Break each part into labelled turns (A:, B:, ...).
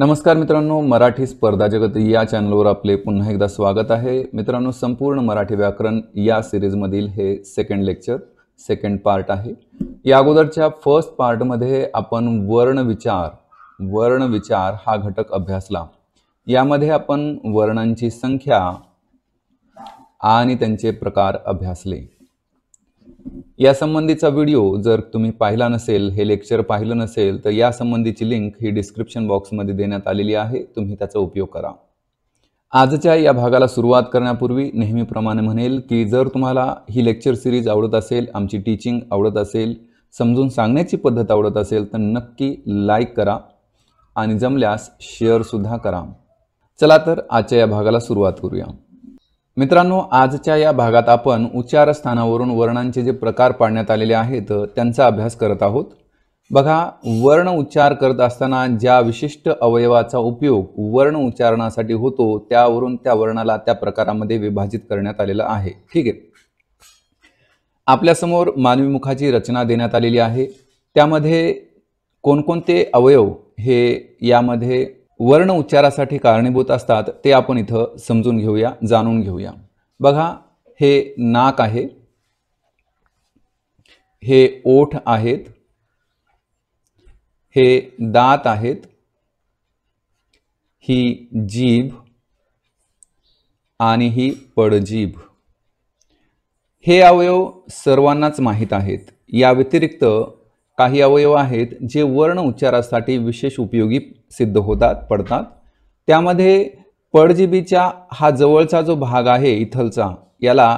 A: नमस्कार मित्रांनो मराठी स्पर्धा जगत या चॅनलवर आपले पुन्हा एकदा स्वागत आहे मित्रांनो संपूर्ण मराठी व्याकरण या सिरीजमधील हे सेकंड लेक्चर सेकंड पार्ट आहे या अगोदरच्या फर्स्ट पार्टमध्ये आपण वर्ण विचार वर्ण विचार हा घटक अभ्यासला यामध्ये आपण वर्णांची संख्या आणि त्यांचे प्रकार अभ्यासले यासंबंधीचा व्हिडिओ जर तुम्ही पाहिला नसेल हे लेक्चर पाहिलं नसेल तर यासंबंधीची लिंक ही डिस्क्रिप्शन बॉक्समध्ये देण्यात आलेली आहे तुम्ही त्याचा उपयोग करा आजच्या या भागाला सुरुवात करण्यापूर्वी नेहमीप्रमाणे म्हणेल की जर तुम्हाला ही लेक्चर सिरीज आवडत असेल आमची टीचिंग आवडत असेल समजून सांगण्याची पद्धत आवडत असेल तर नक्की लाईक करा आणि जमल्यास शेअरसुद्धा करा चला तर आजच्या या भागाला सुरुवात करूया मित्रांनो आजच्या या भागात आपण उच्चारस्थानावरून वर्णांचे जे प्रकार पाडण्यात आलेले आहेत त्यांचा अभ्यास करत आहोत बघा वर्ण उच्चार करत असताना ज्या विशिष्ट अवयवाचा उपयोग वर्ण उच्चारणासाठी होतो त्यावरून त्या वर्णाला त्या प्रकारामध्ये विभाजित करण्यात आलेलं आहे ठीक आहे आपल्यासमोर मानवी मुखाची रचना देण्यात आलेली आहे त्यामध्ये कोणकोणते अवयव हे यामध्ये वर्ण उच्चारासाठी कारणीभूत असतात ते आपण इथं समजून घेऊया जाणून घेऊया बघा हे नाक आहे हे ओठ आहेत हे दात आहेत ही जीभ आणि ही पडजीभ हे अवयव सर्वांनाच माहीत आहेत या व्यतिरिक्त काही अवयव आहेत जे वर्ण उच्चारासाठी विशेष उपयोगी सिद्ध होतात पडतात त्यामध्ये पडजीबीच्या हा जवळचा जो भाग आहे इथलचा याला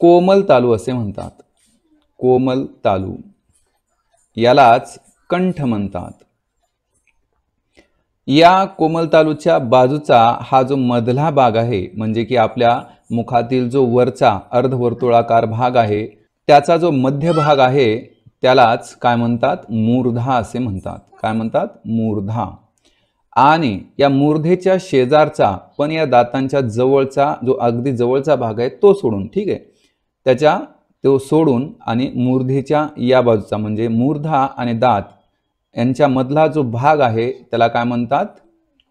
A: कोमल तालू असे म्हणतात कोमल तालू यालाच कंठ म्हणतात या कोमल तालूच्या बाजूचा हा जो मधला भाग आहे म्हणजे की आपल्या मुखातील जो वरचा अर्धवर्तुळाकार भाग आहे त्याचा जो मध्य भाग आहे त्यालाच काय म्हणतात मूर्धा असे म्हणतात काय म्हणतात मूर्धा आणि या मूर्धेच्या शेजारचा पण या दातांच्या जवळचा जो अगदी जवळचा भाग आहे तो सोडून ठीक आहे त्याच्या तो सोडून आणि मूर्धेच्या या बाजूचा म्हणजे मूर्धा आणि दात यांच्या मधला जो भाग आहे त्याला काय म्हणतात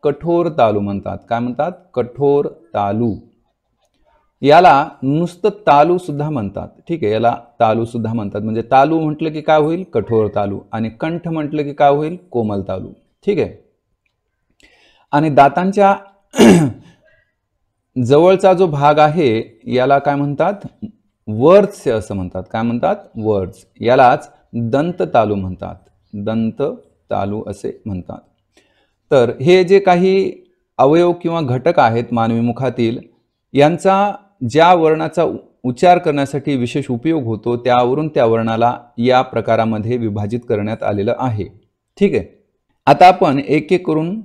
A: कठोर तालू म्हणतात काय म्हणतात कठोर तालू याला नुसतं तालू सुद्धा म्हणतात ठीक आहे याला तालू सुद्धा म्हणतात म्हणजे तालू म्हटलं की काय होईल कठोर तालू आणि कंठ म्हटलं की काय होईल कोमल तालू ठीक आहे आणि दातांच्या जवळचा जो भाग आहे याला काय म्हणतात वर्ड्स असं म्हणतात काय म्हणतात वर्ड्स यालाच दंत तालू म्हणतात दंत तालू असे म्हणतात तर हे जे काही अवयव किंवा घटक आहेत मानवी मुखातील यांचा ज्या वर्णाचा उच्चार करण्यासाठी विशेष उपयोग होतो त्यावरून त्या वर्णाला या प्रकारामध्ये विभाजित करण्यात आलेलं आहे ठीक आहे आता आपण एक एक करून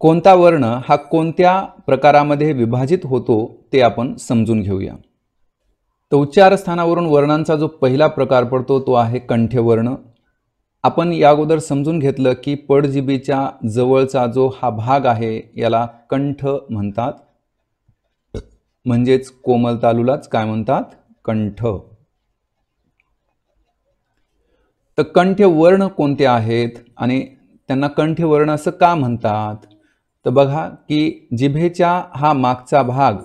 A: कोणता वर्ण हा कोणत्या प्रकारामध्ये विभाजित होतो ते आपण समजून घेऊया तर उच्चारस्थानावरून वर्णांचा जो पहिला प्रकार पडतो तो आहे कंठ्यवर्ण आपण या अगोदर समजून घेतलं की पडजीबीच्या जवळचा जो हा भाग आहे याला कंठ म्हणतात म्हणजेच कोमल तालुलाच काय म्हणतात कंठ तर कंठ्य वर्ण कोणते आहेत आणि त्यांना कंठ्य वर्ण असं का म्हणतात तर बघा की जिभेच्या हा मागचा भाग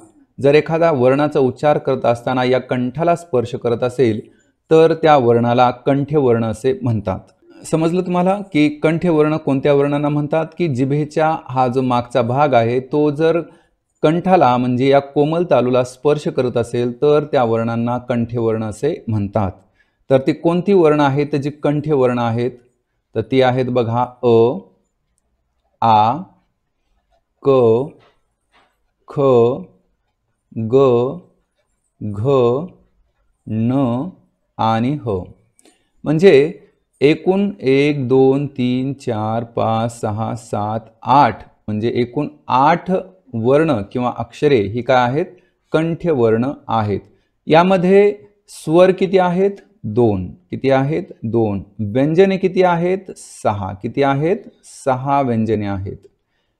A: जर एखादा वर्णाचा उच्चार करत असताना या कंठाला स्पर्श करत असेल तर त्या वर्णाला कंठ्य वर्ण असे म्हणतात समजलं तुम्हाला की कंठ्य वर्ण कोणत्या वर्णांना म्हणतात की जिभेच्या हा जो मागचा भाग आहे तो जर कंठाला म्हणजे या कोमल तालूला स्पर्श करत असेल तर त्या वर्णांना कंठेवर्ण असे म्हणतात तर ती कोणती वर्ण आहेत जी कंठेवर्ण आहेत तर ती आहेत बघा अ आ क ख ग घ न आणि ह म्हणजे एकूण एक दोन तीन चार पाच सहा सात आठ म्हणजे एकूण आठ वर्ण किंवा अक्षरे ही काय आहेत कंठ्य वर्ण आहेत यामध्ये स्वर किती आहेत दोन किती आहेत दोन व्यंजने किती आहेत सहा किती आहेत सहा व्यंजने आहेत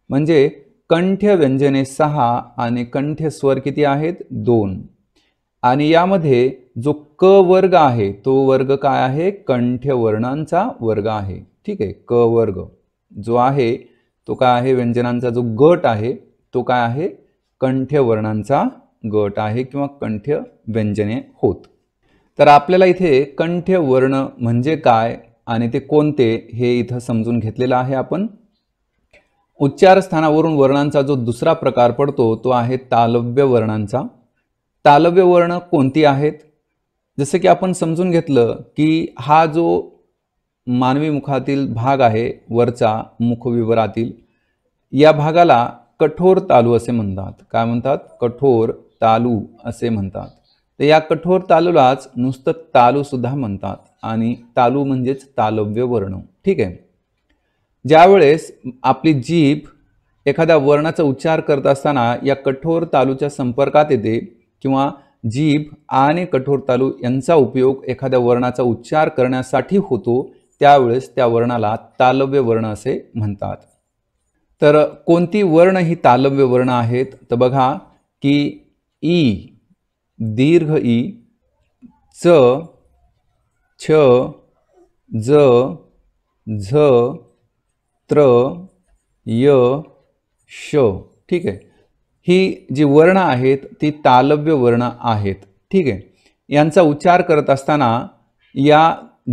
A: म्हणजे कंठ्य व्यंजने सहा आणि कंठ्य स्वर किती आहेत दोन आणि यामध्ये जो क वर्ग आहे तो वर्ग काय आहे कंठ्य वर्णांचा वर्ग आहे ठीक आहे क वर्ग जो आहे तो काय आहे व्यंजनांचा जो गट आहे तो काय आहे कंठ्य वर्णांचा गट आहे किंवा कंठ्य व्यंजने होत तर आपल्याला इथे कंठ्य वर्ण म्हणजे काय आणि ते कोणते हे इथं समजून घेतलेलं आहे आपण उच्चारस्थानावरून वर्णांचा जो दुसरा प्रकार पडतो तो आहे तालव्य वर्णांचा तालव्य वर्ण कोणती आहेत जसं की आपण समजून घेतलं की हा जो मानवी मुखातील भाग आहे वरचा मुखविवरातील या भागाला कठोर तालू असे म्हणतात काय म्हणतात कठोर तालू असे म्हणतात तर या कठोर तालूलाच नुसतं तालूसुद्धा म्हणतात आणि तालू म्हणजेच तालव्य वर्ण ठीक आहे ज्यावेळेस आपली जीभ एखाद्या वर्णाचा उच्चार करत असताना या कठोर तालूच्या संपर्कात येते किंवा जीभ आणि कठोर तालू यांचा उपयोग एखाद्या वर्णाचा उच्चार करण्यासाठी होतो त्यावेळेस त्या वर्णाला तालव्य वर्ण असे म्हणतात तर कोणती वर्ण ही तालव्य वर्ण आहेत तर बघा की ई दीर्घ ई च छ ज झ त्र य श ठीक आहे ही जी वर्ण आहेत ती तालव्य वर्ण आहेत ठीक आहे यांचा उच्चार करत असताना या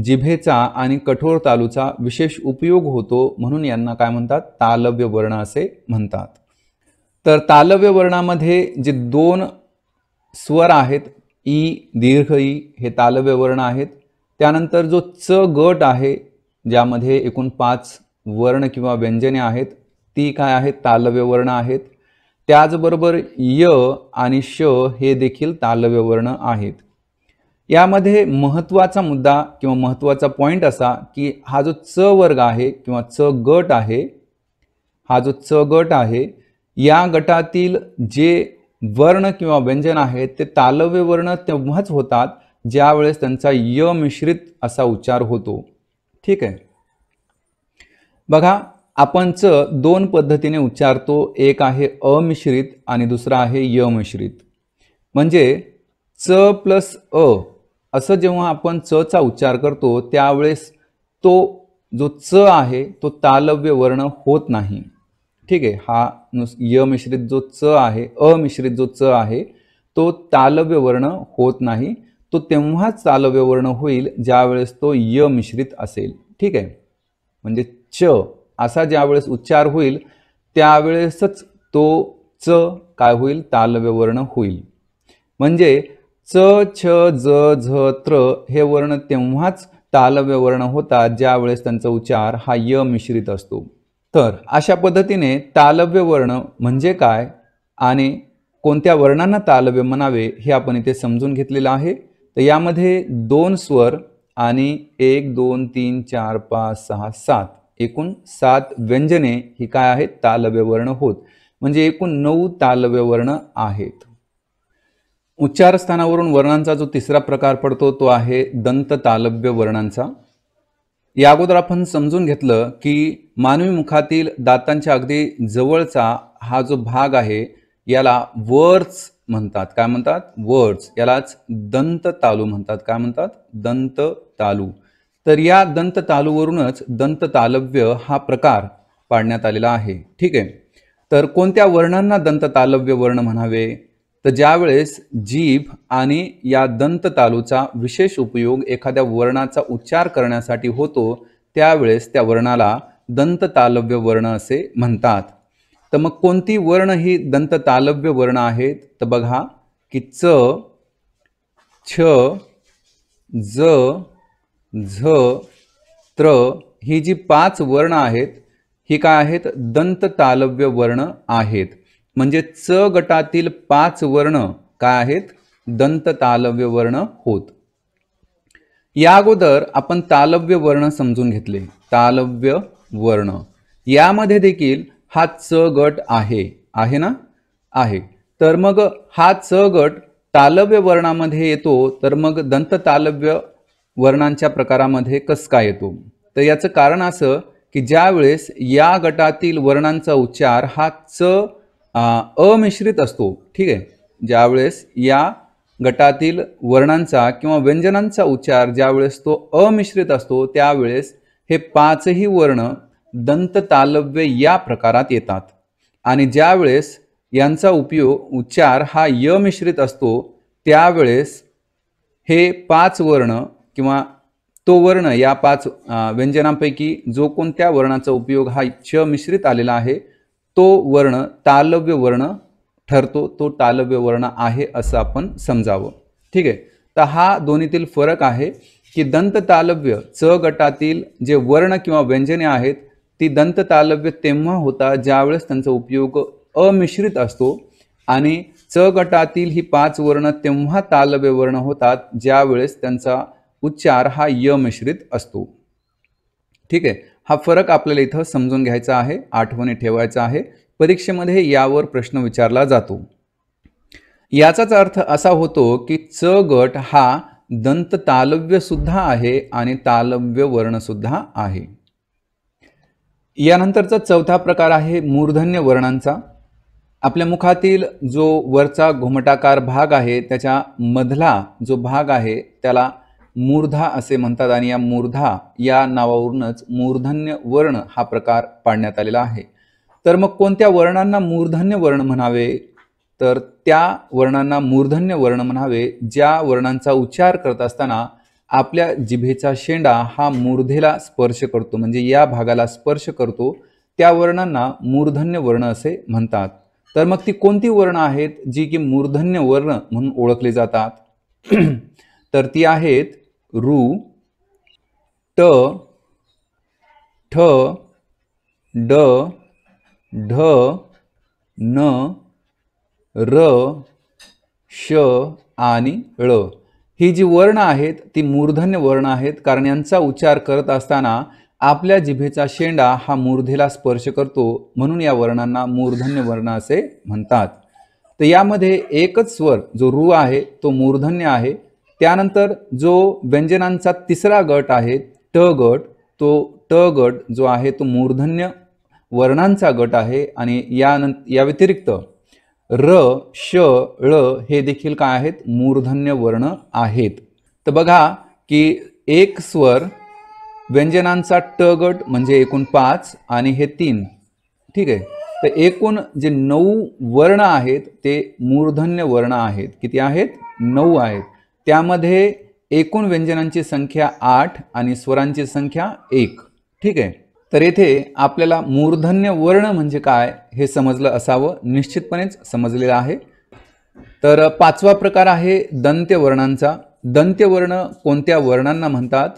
A: जिभेचा आणि कठोर तालूचा विशेष उपयोग होतो म्हणून यांना काय म्हणतात तालव्य वर्ण असे म्हणतात तर तालव्य वर्णामध्ये जे दोन स्वर आहेत ई दीर्घ ई हे तालव्य वर्ण आहेत त्यानंतर जो च गट आहे ज्यामध्ये एकूण पाच वर्ण किंवा व्यंजने आहेत ती काय आहेत तालव्य वर्ण आहेत त्याचबरोबर य आणि श हे देखील तालव्य वर्ण आहेत यामध्ये महत्त्वाचा मुद्दा किंवा महत्त्वाचा पॉईंट असा की हा जो च वर्ग आहे किंवा च गट आहे हा जो च गट आहे या गटातील जे वर्ण किंवा व्यंजन आहेत ते तालव्य वर्ण तेव्हाच होतात ज्यावेळेस त्यांचा य मिश्रित असा उच्चार होतो ठीक आहे बघा आपण च दोन पद्धतीने उच्चारतो एक आहे अमिश्रित आणि दुसरा आहे य मिश्रित म्हणजे च प्लस अ असं जेव्हा आपण च चा उच्चार करतो त्यावेळेस तो जो च आहे तो तालव्य वर्ण होत नाही ठीक आहे हा नुस य मिश्रित जो च आहे अमिश्रित जो च आहे तो तालव्य वर्ण होत नाही तो तेव्हाच तालव्य वर्ण होईल ज्यावेळेस तो य मिश्रित असेल ठीक आहे म्हणजे च असा ज्यावेळेस उच्चार होईल त्यावेळेसच तो च काय होईल तालव्य वर्ण होईल म्हणजे च छ ज झ त्र हे वर्ण तेव्हाच तालव्य वर्ण होतात वेळेस त्यांचा उच्चार हा य मिश्रित असतो तर अशा पद्धतीने तालव्य वर्ण म्हणजे काय आणि कोणत्या वर्णांना तालव्य म्हणावे हे आपण इथे समजून घेतलेलं आहे तर यामध्ये दोन स्वर आणि एक दोन तीन चार पाच सहा सात एकूण सात व्यंजने ही काय आहेत तालव्य वर्ण होत म्हणजे एकूण नऊ तालव्य वर्ण आहेत उच्चारस्थानावरून वर्णांचा जो तिसरा प्रकार पडतो तो आहे दंत तालव्य वर्णांचा या अगोदर आपण समजून घेतलं की मानवी मुखातील दातांच्या अगदी जवळचा हा जो भाग आहे याला वर्च म्हणतात काय म्हणतात वर्च यालाच दंत तालू म्हणतात काय म्हणतात दंत तालू तर या दंत तालूवरूनच दंत तालव्य हा प्रकार पाडण्यात आलेला आहे ठीक आहे तर कोणत्या वर्णांना दंत तालव्य वर्ण म्हणावे तर ज्यावेळेस जीभ आणि या दंत दंततालूचा विशेष उपयोग एखाद्या वर्णाचा उच्चार करण्यासाठी होतो त्यावेळेस त्या वर्णाला दंततालव्य वर्ण असे म्हणतात तर मग कोणती वर्ण ही दंततालव्य वर्ण आहेत तर बघा की च छ ज झ त्र ही जी पाच वर्ण आहेत ही काय आहेत दंततालव्य वर्ण आहेत म्हणजे च गटातील पाच वर्ण काय आहेत दंत तालव्य वर्ण होत या अगोदर आपण तालव्य वर्ण समजून घेतले तालव्य वर्ण यामध्ये देखील हा च गट आहे आहे ना आहे तर मग हा च गट तालव्य वर्णामध्ये येतो तर मग दंत तालव्य वर्णांच्या प्रकारामध्ये कस काय येतो तर याचं कारण असं की ज्यावेळेस या गटातील वर्णांचा उच्चार हा च अमिश्रित असतो ठीक आहे ज्यावेळेस या गटातील वर्णांचा किंवा व्यंजनांचा उच्चार ज्यावेळेस तो अमिश्रित असतो त्यावेळेस हे पाचही वर्ण दंत तालव्य या प्रकारात येतात आणि ज्यावेळेस यांचा उपयोग उच्चार हा य मिश्रित असतो त्यावेळेस हे पाच वर्ण किंवा तो वर्ण या पाच व्यंजनांपैकी जो कोणत्या वर्णाचा उपयोग हा च मिश्रित आलेला आहे तो वर्ण तालव्य वर्ण ठरतो तो तालव्य वर्ण आहे असं आपण समजावं ठीक आहे तर हा दोन्हीतील फरक आहे की दंत तालव्य च गटातील जे वर्ण किंवा व्यंजने आहेत ती दंत तालव्य तेव्हा होता ज्यावेळेस त्यांचा उपयोग अमिश्रित असतो आणि च गटातील ही पाच वर्ण तेव्हा तालव्य वर्ण होतात ज्यावेळेस त्यांचा उच्चार हा यमिश्रित असतो ठीक आहे हा फरक आपल्याला इथं समजून घ्यायचा आहे आठवणी ठेवायचा आहे परीक्षेमध्ये यावर प्रश्न विचारला जातो याचाच अर्थ असा होतो की च गट हा दंत तालव्यसुद्धा आहे आणि तालव्य वर्णसुद्धा आहे यानंतरचा चौथा प्रकार आहे मूर्धन्य वर्णांचा आपल्या मुखातील जो वरचा घुमटाकार भाग आहे त्याच्या मधला जो भाग आहे त्याला मूर्धा असे म्हणतात आणि या मूर्धा या नावावरूनच मूर्धन्य वर्ण हा प्रकार पाडण्यात आलेला आहे तर मग कोणत्या वर्णांना मूर्धन्य वर्ण म्हणावे तर त्या वर्णांना मूर्धन्य वर्ण म्हणावे ज्या वर्णांचा उच्चार करत असताना आपल्या जिभेचा शेंडा हा मूर्धेला स्पर्श करतो म्हणजे या भागाला स्पर्श करतो त्या वर्णांना मूर्धन्य वर्ण असे म्हणतात तर मग ती कोणती वर्ण आहेत जी की मूर्धन्य वर्ण म्हणून ओळखले जातात तर ती आहेत रू ट ठ ड ढ न र श आणि ळ ही जी वर्ण आहेत ती मूर्धन्य वर्ण आहेत कारण यांचा उच्चार करत असताना आपल्या जिभेचा शेंडा हा मूर्धेला स्पर्श करतो म्हणून या वर्णांना मूर्धन्य वर्ण असे म्हणतात तर यामध्ये एकच स्वर जो रू आहे तो मूर्धन्य आहे त्यानंतर जो व्यंजनांचा तिसरा गट आहे ट गट तो ट गट जो आहे तो मूर्धन्य वर्णांचा गट आहे आणि यानंत या व्यतिरिक्त र श ळ हे देखील काय आहेत मूर्धन्य वर्ण आहेत तर बघा की एक स्वर व्यंजनांचा ट गट म्हणजे एकूण पाच आणि हे तीन ठीक आहे तर एकूण जे नऊ वर्ण आहेत ते मूर्धन्य वर्ण आहेत किती आहेत नऊ आहेत त्यामध्ये एकूण व्यंजनांची संख्या आठ आणि स्वरांची संख्या एक ठीक आहे तर येथे आपल्याला मूर्धन्य वर्ण म्हणजे काय हे समजलं असावं निश्चितपणेच समजलेलं आहे तर पाचवा प्रकार आहे दंत्यवर्णांचा दंत्यवर्ण कोणत्या वर्णांना म्हणतात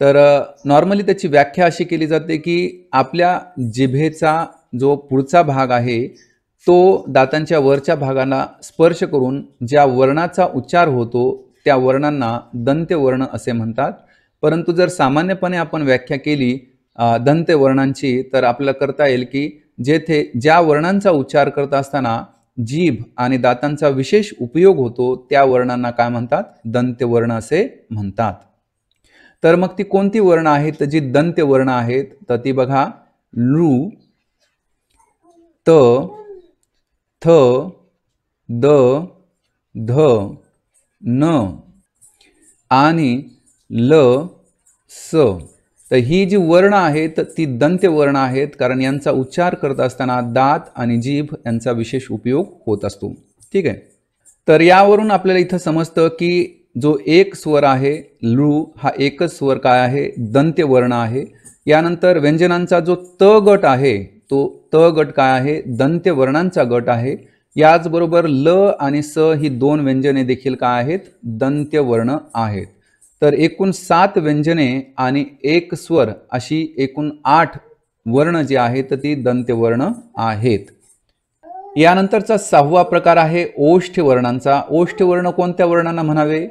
A: तर नॉर्मली त्याची व्याख्या अशी केली जाते की आपल्या जिभेचा जो पुढचा भाग आहे तो दातांच्या वरच्या भागांना स्पर्श करून ज्या वर्णाचा उच्चार होतो त्या वर्णांना दंत्यवर्ण असे म्हणतात परंतु जर सामान्यपणे आपण व्याख्या केली दंत्यवर्णांची तर आपल्याला करता येईल की जेथे ज्या वर्णांचा उच्चार करत असताना जीभ आणि दातांचा विशेष उपयोग होतो त्या वर्णांना काय म्हणतात दंत्यवर्ण असे म्हणतात तर मग ती कोणती वर्ण आहेत जी दंत्यवर्ण आहेत तर ती बघा लू त थ द ध न आणि ल स तर ही जी वर्ण आहेत ती दंत्य वर्ण आहेत कारण यांचा उच्चार करत असताना दात आणि जीभ यांचा विशेष उपयोग होत असतो ठीक आहे तर यावरून आपल्याला इथं समजतं की जो एक स्वर आहे लू हा एकच स्वर काय आहे दंत्य वर्ण आहे यानंतर व्यंजनांचा जो त गट आहे तो त गट काय आहे दंत्य वर्णांचा गट आहे याचबरोबर ल आणि स ही दोन व्यंजने देखील काय आहेत दंत्यवर्ण आहेत तर एकूण सात व्यंजने आणि एक स्वर अशी एकूण आठ वर्ण जी आहेत ती दंत्यवर्ण आहेत यानंतरचा सहावा प्रकार आहे ओष्ठ वर्णांचा ओष्ठ वर्ण कोणत्या वर्णांना म्हणावे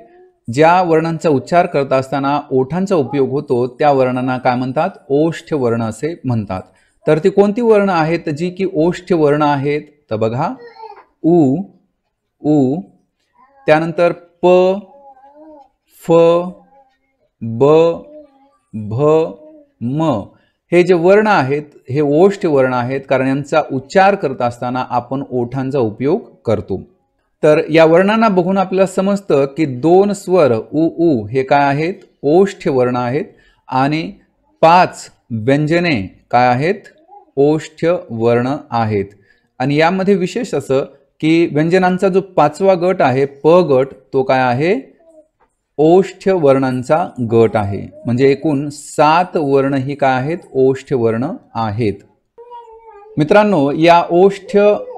A: ज्या वर्णांचा उच्चार करत असताना ओठांचा उपयोग होतो त्या वर्णांना काय म्हणतात ओष्ठ वर्ण असे म्हणतात तर ती कोणती वर्ण आहेत जी की ओष्ठ वर्ण आहेत तर बघा उ उ त्यानंतर प फ ब भ म हे जे वर्ण आहेत हे ओष्ठ वर्ण आहेत कारण यांचा उच्चार करत असताना आपण ओठांचा उपयोग करतो तर या वर्णांना बघून आपल्याला समजतं की दोन स्वर उ उ हे काय आहेत ओष्ठ वर्ण आहेत आणि पाच व्यंजने काय आहेत ओष्ठ वर्ण आहेत आणि यामध्ये विशेष असं की व्यंजनांचा जो पाचवा गट आहे प गट तो काय आहे ओष्ठ वर्णांचा गट आहे म्हणजे एकूण सात वर्ण ही काय आहेत ओष्ठ वर्ण आहेत मित्रांनो या ओष्ठ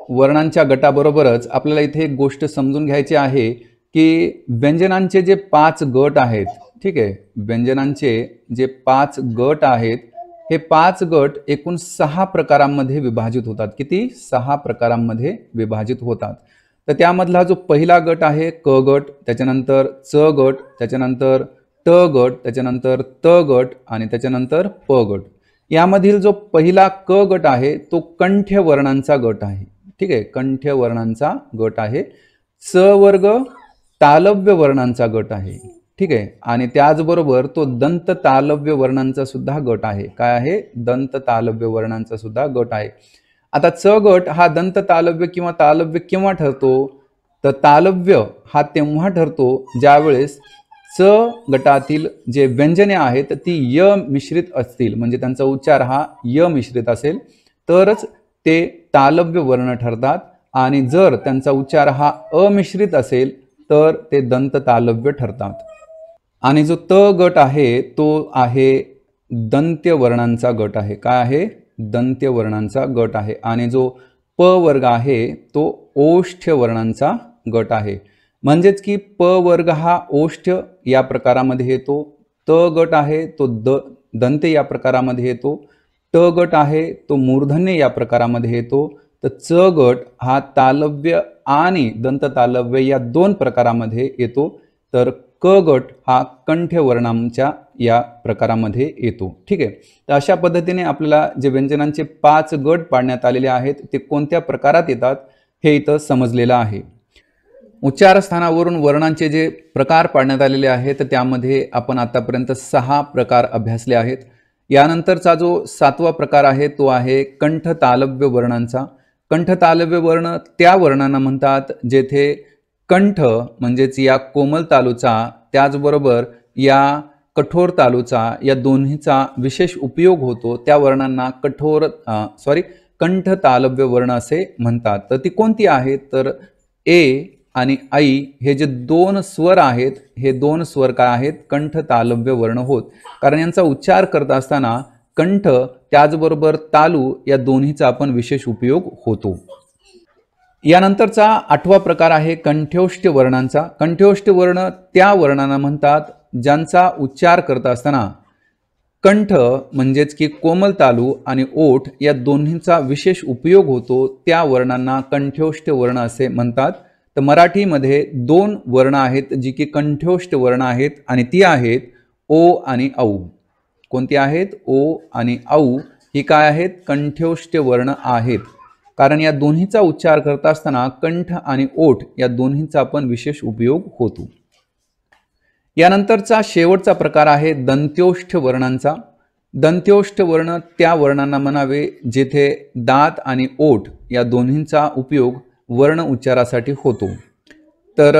A: वर्णांच्या गटाबरोबरच आपल्याला इथे एक गोष्ट समजून घ्यायची आहे की व्यंजनांचे जे पाच गट आहेत ठीक आहे व्यंजनांचे जे पाच गट आहेत हे पाच गट एकूण सहा प्रकारांमध्ये विभाजित होतात किती सहा प्रकारांमध्ये विभाजित होतात तर त्यामधला जो पहिला गट आहे क गट त्याच्यानंतर च गट त्याच्यानंतर ट गट त्याच्यानंतर त गट आणि त्याच्यानंतर प गट यामधील जो पहिला क गट आहे तो कंठ्य वर्णांचा गट आहे ठीक आहे कंठ्य वर्णांचा गट आहे च वर्ग तालव्य वर्णांचा गट आहे ठीक आहे आणि त्याचबरोबर तो दंत तालव्य वर्णांचा सुद्धा गट आहे काय आहे दंत तालव्य वर्णांचा सुद्धा गट आहे आता च गट हा दंत तालव्य किंवा तालव्य केव्हा ठरतो तर तालव्य हा तेव्हा ठरतो ज्यावेळेस च गटातील जे व्यंजने आहेत ती य मिश्रित असतील म्हणजे त्यांचा उच्चार हा य मिश्रित असेल तरच ते तालव्य वर्ण ठरतात आणि जर त्यांचा उच्चार हा अमिश्रित असेल तर ते दंत तालव्य ठरतात आणि जो त गट आहे तो आहे वर्णांचा गट आहे काय आहे वर्णांचा गट आहे आणि जो प वर्ग आहे तो ओष्ठ्य वर्णांचा गट आहे म्हणजेच की प वर्ग हा ओष्ठ्य या प्रकारामध्ये येतो त गट आहे तो द दंते या प्रकारामध्ये येतो ट गट आहे तो मूर्धन्य या प्रकारामध्ये येतो तर च गट हा तालव्य आणि दंत तालव्य या दोन प्रकारामध्ये येतो तर क गट हा कंठ्य वर्णांच्या या प्रकारामध्ये येतो ठीक आहे तर अशा पद्धतीने आपल्याला जे व्यंजनांचे पाच गट पाडण्यात आलेले आहेत ते कोणत्या प्रकारात येतात हे इथं समजलेलं आहे उच्चारस्थानावरून वर्णांचे जे प्रकार पाडण्यात आलेले आहेत त्यामध्ये आपण आतापर्यंत सहा प्रकार अभ्यासले आहेत यानंतरचा जो सातवा प्रकार आहे तो आहे कंठ तालव्य वर्णांचा कंठ तालव्य वर्ण त्या वर्णांना म्हणतात जेथे कंठ म्हणजेच या कोमल तालूचा त्याचबरोबर या कठोर तालूचा या दोन्हीचा विशेष उपयोग होतो त्या वर्णांना कठोर सॉरी कंठ तालव्य वर्ण असे म्हणतात तर ती कोणती आहेत तर ए आणि आई हे जे दोन स्वर आहेत हे दोन स्वर काय आहेत कंठ तालव्य वर्ण होत कारण यांचा उच्चार करत असताना कंठ त्याचबरोबर तालू या दोन्हीचा आपण विशेष उपयोग होतो यानंतरचा आठवा प्रकार आहे कंठ्योष्ट वर्णांचा कंठ्योष्ट वर्ण त्या वर्णांना म्हणतात ज्यांचा उच्चार करत असताना कंठ म्हणजेच की कोमल तालू आणि ओठ या दोन्हींचा विशेष उपयोग होतो त्या वर्णांना कंठ्योष्ट वर्ण असे म्हणतात तर मराठीमध्ये दोन वर्ण आहेत जी की कंठ्योष्ट वर्ण आहेत आणि ती आहेत ओ आणि औ कोणती आहेत ओ आणि औ ही काय आहेत कंठ्योष्ट वर्ण आहेत कारण या दोन्हीचा उच्चार करत असताना कंठ आणि ओठ या दोन्हींचा पण विशेष उपयोग होतो यानंतरचा शेवटचा प्रकार आहे दंत्योष्ठ वर्णांचा दंत्योष्ठ वर्ण त्या वर्णांना म्हणावे जेथे दात आणि ओठ या दोन्हींचा उपयोग वर्ण उच्चारासाठी होतो तर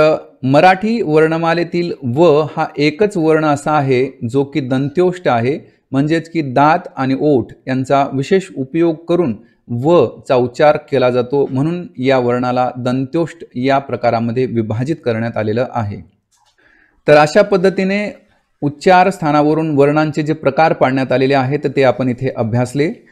A: मराठी वर्णमालेतील व हा एकच वर्ण असा आहे जो की दंत्योष्ठ आहे म्हणजेच की दात आणि ओठ यांचा विशेष उपयोग करून व चा उच्चार केला जातो म्हणून या वर्णाला दंत्योष्ट या प्रकारामध्ये विभाजित करण्यात आलेलं आहे तर अशा पद्धतीने उच्चार स्थानावरून वर्णांचे जे प्रकार पाडण्यात आलेले आहेत ते आपण इथे अभ्यासले